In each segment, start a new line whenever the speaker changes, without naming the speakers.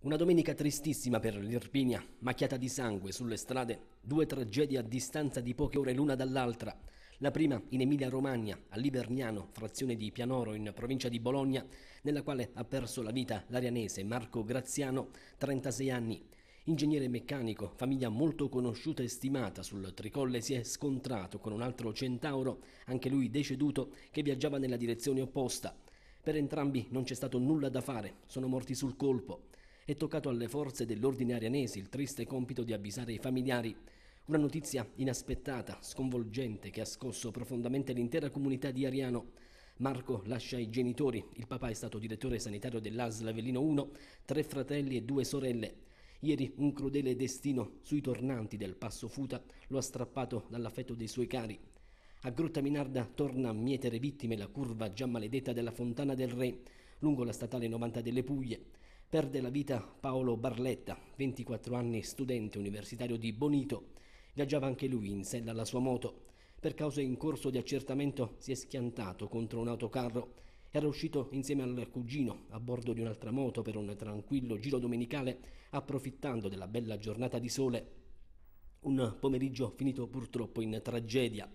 Una domenica tristissima per l'Irpinia, macchiata di sangue sulle strade, due tragedie a distanza di poche ore l'una dall'altra. La prima in Emilia-Romagna, a Liverniano, frazione di Pianoro in provincia di Bologna, nella quale ha perso la vita l'arianese Marco Graziano, 36 anni. Ingegnere meccanico, famiglia molto conosciuta e stimata sul tricolle, si è scontrato con un altro centauro, anche lui deceduto, che viaggiava nella direzione opposta. Per entrambi non c'è stato nulla da fare, sono morti sul colpo è toccato alle forze dell'ordine arianese il triste compito di avvisare i familiari. Una notizia inaspettata, sconvolgente, che ha scosso profondamente l'intera comunità di Ariano. Marco lascia i genitori, il papà è stato direttore sanitario dell'ASL Avellino 1, tre fratelli e due sorelle. Ieri un crudele destino sui tornanti del Passo Futa lo ha strappato dall'affetto dei suoi cari. A Grotta Minarda torna a mietere vittime la curva già maledetta della Fontana del Re, lungo la statale 90 delle Puglie. Perde la vita Paolo Barletta, 24 anni, studente universitario di Bonito. Viaggiava anche lui in sella alla sua moto. Per cause in corso di accertamento si è schiantato contro un autocarro. Era uscito insieme al cugino a bordo di un'altra moto per un tranquillo giro domenicale, approfittando della bella giornata di sole. Un pomeriggio finito purtroppo in tragedia.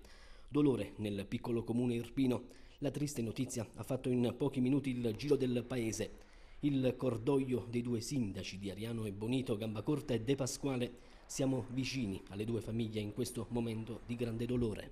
Dolore nel piccolo comune irpino. La triste notizia ha fatto in pochi minuti il giro del paese il cordoglio dei due sindaci di Ariano e Bonito, Gambacorta e De Pasquale. Siamo vicini alle due famiglie in questo momento di grande dolore.